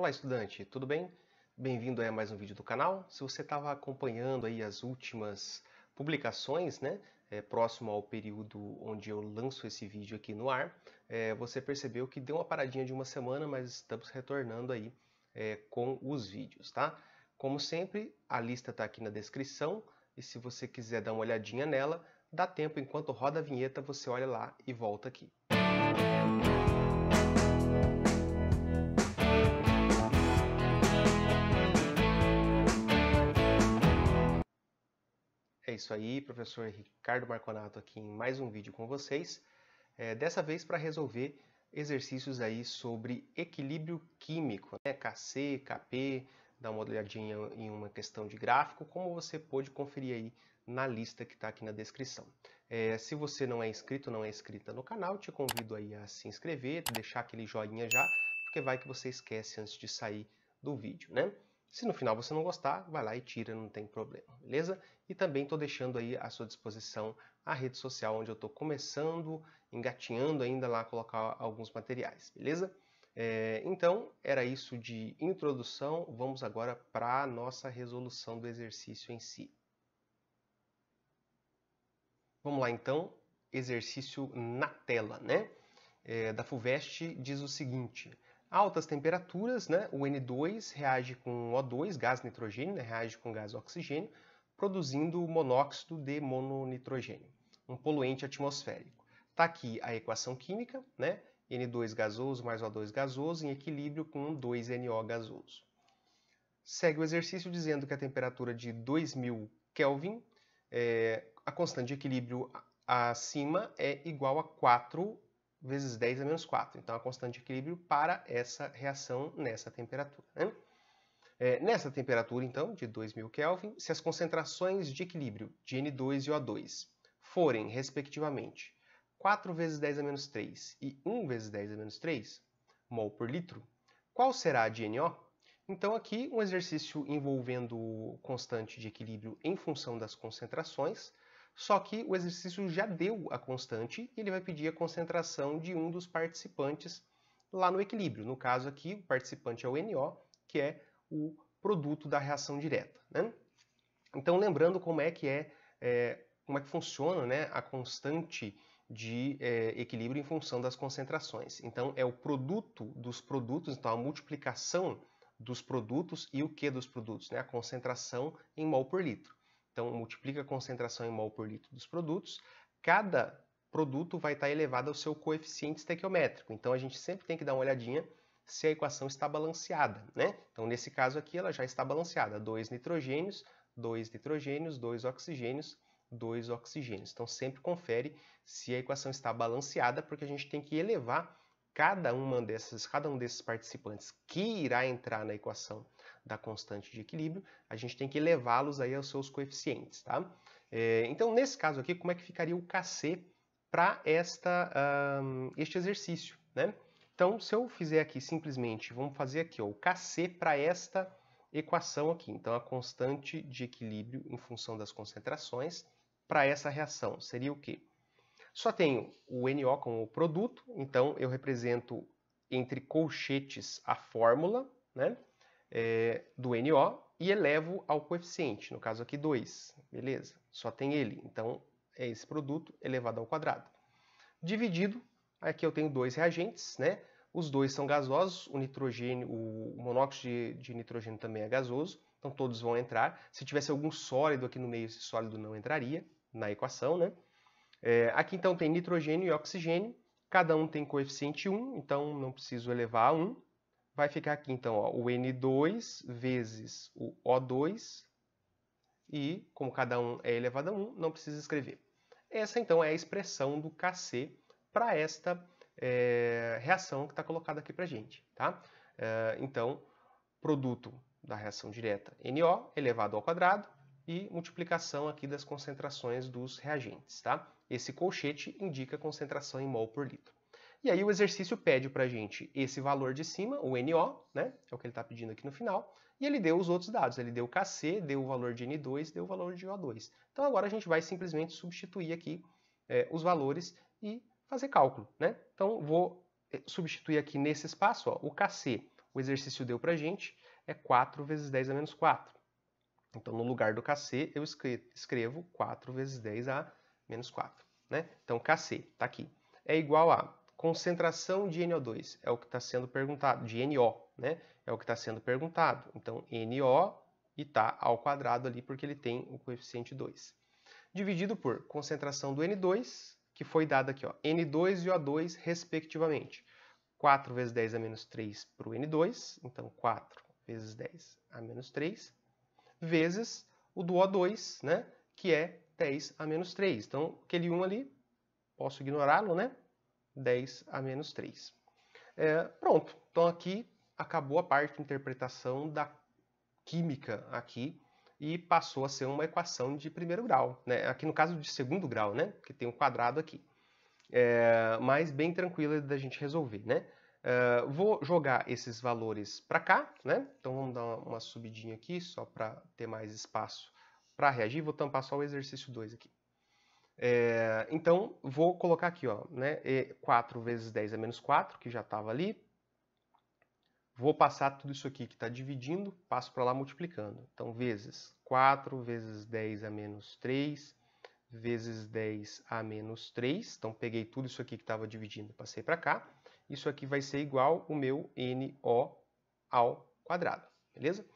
Olá estudante, tudo bem? Bem-vindo a mais um vídeo do canal. Se você estava acompanhando aí as últimas publicações, né, é, próximo ao período onde eu lanço esse vídeo aqui no ar, é, você percebeu que deu uma paradinha de uma semana, mas estamos retornando aí é, com os vídeos, tá? Como sempre, a lista está aqui na descrição e se você quiser dar uma olhadinha nela, dá tempo enquanto roda a vinheta, você olha lá e volta aqui. Música É isso aí, professor Ricardo Marconato aqui em mais um vídeo com vocês. É, dessa vez para resolver exercícios aí sobre equilíbrio químico, né? KC, KP, dar uma olhadinha em uma questão de gráfico, como você pode conferir aí na lista que está aqui na descrição. É, se você não é inscrito, não é inscrita no canal, te convido aí a se inscrever, deixar aquele joinha já, porque vai que você esquece antes de sair do vídeo, né? Se no final você não gostar, vai lá e tira, não tem problema, beleza? E também estou deixando aí à sua disposição a rede social onde eu estou começando, engatinhando ainda lá, colocar alguns materiais, beleza? É, então, era isso de introdução, vamos agora para a nossa resolução do exercício em si. Vamos lá então, exercício na tela, né? É, da FUVEST diz o seguinte, Altas temperaturas, né? o N2 reage com O2, gás nitrogênio, né? reage com gás oxigênio, produzindo monóxido de mononitrogênio, um poluente atmosférico. Está aqui a equação química, né? N2 gasoso mais O2 gasoso em equilíbrio com 2NO gasoso. Segue o exercício dizendo que a temperatura de 2000 Kelvin, é, a constante de equilíbrio acima é igual a 4 vezes 10 a é menos 4. Então, a constante de equilíbrio para essa reação nessa temperatura. Né? É, nessa temperatura, então, de 2.000 Kelvin, se as concentrações de equilíbrio de N2 e O2 forem, respectivamente, 4 vezes 10 a é menos 3 e 1 vezes 10 a é menos 3 mol por litro, qual será a de NO? Então, aqui, um exercício envolvendo constante de equilíbrio em função das concentrações, só que o exercício já deu a constante e ele vai pedir a concentração de um dos participantes lá no equilíbrio. No caso aqui, o participante é o NO, que é o produto da reação direta. Né? Então, lembrando como é que é, é como é que funciona né, a constante de é, equilíbrio em função das concentrações. Então, é o produto dos produtos, então a multiplicação dos produtos e o que dos produtos, né, a concentração em mol por litro. Então, multiplica a concentração em mol por litro dos produtos. Cada produto vai estar tá elevado ao seu coeficiente estequiométrico. Então, a gente sempre tem que dar uma olhadinha se a equação está balanceada. Né? Então, nesse caso aqui, ela já está balanceada. 2 nitrogênios, 2 nitrogênios, 2 oxigênios, 2 oxigênios. Então, sempre confere se a equação está balanceada, porque a gente tem que elevar cada uma dessas, cada um desses participantes que irá entrar na equação da constante de equilíbrio, a gente tem que levá los aí aos seus coeficientes, tá? É, então, nesse caso aqui, como é que ficaria o KC para um, este exercício, né? Então, se eu fizer aqui simplesmente, vamos fazer aqui ó, o KC para esta equação aqui. Então, a constante de equilíbrio em função das concentrações para essa reação seria o quê? Só tenho o NO como produto, então eu represento entre colchetes a fórmula, né? é, do NO e elevo ao coeficiente, no caso aqui 2, beleza? Só tem ele, então é esse produto elevado ao quadrado. Dividido, aqui eu tenho dois reagentes, né? Os dois são gasosos, o nitrogênio, o monóxido de, de nitrogênio também é gasoso, então todos vão entrar. Se tivesse algum sólido aqui no meio, esse sólido não entraria na equação, né? É, aqui então tem nitrogênio e oxigênio, cada um tem coeficiente 1, então não preciso elevar a 1 vai ficar aqui então ó, o N2 vezes o O2 e como cada um é elevado a 1, não precisa escrever. Essa então é a expressão do Kc para esta é, reação que está colocada aqui para a gente. Tá? É, então, produto da reação direta NO elevado ao quadrado e multiplicação aqui das concentrações dos reagentes. Tá? Esse colchete indica a concentração em mol por litro. E aí o exercício pede para a gente esse valor de cima, o NO, né? É o que ele está pedindo aqui no final. E ele deu os outros dados. Ele deu o KC, deu o valor de N2, deu o valor de O2. Então agora a gente vai simplesmente substituir aqui é, os valores e fazer cálculo, né? Então vou é, substituir aqui nesse espaço, ó, o KC, o exercício deu para a gente, é 4 vezes 10 a menos 4. Então, no lugar do KC, eu escrevo 4 vezes 10 a menos 4. Né? Então, KC está aqui. É igual a concentração de NO2 é o que está sendo perguntado, de NO, né? É o que está sendo perguntado. Então, NO e está ao quadrado ali porque ele tem o coeficiente 2. Dividido por concentração do N2, que foi dada aqui, ó, N2 e O2, respectivamente. 4 vezes 10 a menos 3 para o N2, então 4 vezes 10 a menos 3, vezes o do O2, né, que é 10 a menos 3. Então, aquele 1 ali, posso ignorá-lo, né? 10 a menos 3. É, pronto, então aqui acabou a parte de interpretação da química aqui e passou a ser uma equação de primeiro grau, né? aqui no caso de segundo grau, né? que tem um quadrado aqui, é, mas bem tranquila da gente resolver. Né? É, vou jogar esses valores para cá, né? então vamos dar uma subidinha aqui só para ter mais espaço para reagir, vou tampar só o exercício 2 aqui. É, então, vou colocar aqui, ó, né, 4 vezes 10 é menos 4, que já estava ali. Vou passar tudo isso aqui que está dividindo, passo para lá multiplicando. Então, vezes 4 vezes 10 é a menos 3, vezes 10 a menos 3. Então, peguei tudo isso aqui que estava dividindo passei para cá. Isso aqui vai ser igual o meu NO ao quadrado, beleza?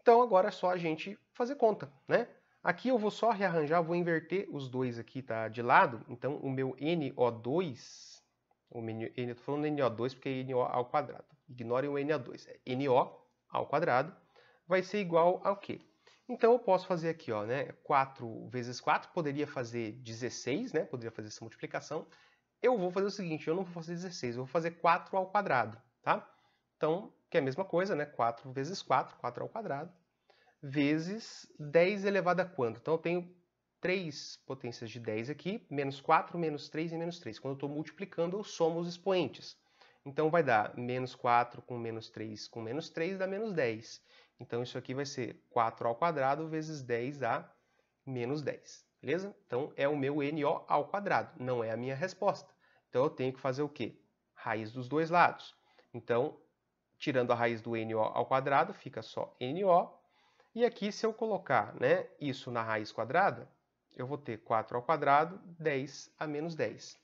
Então, agora é só a gente fazer conta, né? Aqui eu vou só rearranjar, vou inverter os dois aqui, tá? De lado. Então, o meu NO2, o meu, eu tô falando NO2 porque é NO ao quadrado. Ignorem o NO2. É NO ao quadrado vai ser igual ao quê? Então, eu posso fazer aqui, ó, né? 4 vezes 4, poderia fazer 16, né? Poderia fazer essa multiplicação. Eu vou fazer o seguinte, eu não vou fazer 16, eu vou fazer 4 ao quadrado, tá? Então, que é a mesma coisa, né? 4 vezes 4, 4 ao quadrado vezes 10 elevado a quanto? Então eu tenho 3 potências de 10 aqui, menos 4, menos 3 e menos 3. Quando eu estou multiplicando, eu somo os expoentes. Então vai dar menos 4 com menos 3 com menos 3 dá menos 10. Então isso aqui vai ser 4 ao quadrado vezes 10 dá menos 10. Beleza? Então é o meu NO ao quadrado, não é a minha resposta. Então eu tenho que fazer o quê? Raiz dos dois lados. Então, tirando a raiz do NO ao quadrado, fica só NO e aqui, se eu colocar né, isso na raiz quadrada, eu vou ter 4 ao quadrado, 10 a menos 10.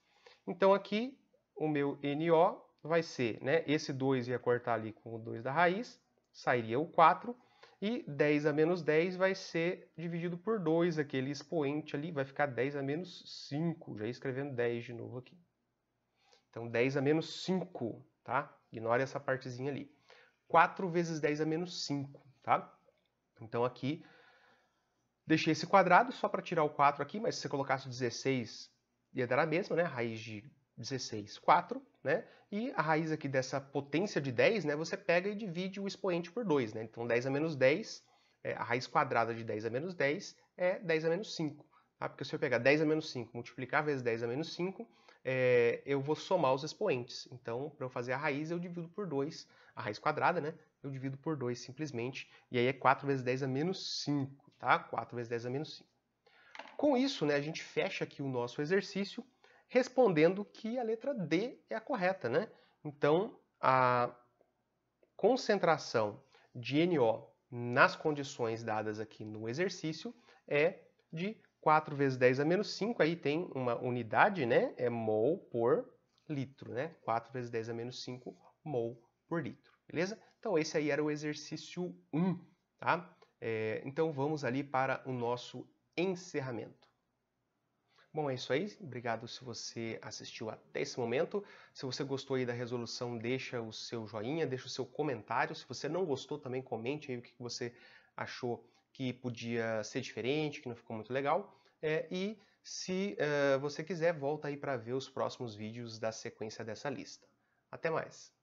Então, aqui, o meu NO vai ser, né, esse 2 ia cortar ali com o 2 da raiz, sairia o 4, e 10 a menos 10 vai ser dividido por 2, aquele expoente ali, vai ficar 10 a menos 5, já escrevendo 10 de novo aqui. Então, 10 a menos 5, tá? Ignore essa partezinha ali. 4 vezes 10 a menos 5, tá? Então aqui, deixei esse quadrado só para tirar o 4 aqui, mas se você colocasse 16 ia dar a mesma, né? Raiz de 16, 4, né? E a raiz aqui dessa potência de 10, né? Você pega e divide o expoente por 2, né? Então 10 a menos 10, é, a raiz quadrada de 10 a menos 10 é 10 a menos 5. Tá? Porque se eu pegar 10 a menos 5, multiplicar vezes 10 a menos 5, é, eu vou somar os expoentes. Então, para eu fazer a raiz, eu divido por 2, a raiz quadrada, né? eu divido por 2 simplesmente, e aí é 4 vezes 10 a menos 5, tá? 4 vezes 10 a menos 5. Com isso, né, a gente fecha aqui o nosso exercício, respondendo que a letra D é a correta, né? Então, a concentração de NO nas condições dadas aqui no exercício é de 4 vezes 10 a menos 5, aí tem uma unidade, né? É mol por litro, né? 4 vezes 10 a menos 5 mol por litro, beleza? Então esse aí era o exercício 1, tá? É, então vamos ali para o nosso encerramento. Bom, é isso aí. Obrigado se você assistiu até esse momento. Se você gostou aí da resolução, deixa o seu joinha, deixa o seu comentário. Se você não gostou, também comente aí o que você achou que podia ser diferente, que não ficou muito legal. É, e se uh, você quiser, volta aí para ver os próximos vídeos da sequência dessa lista. Até mais!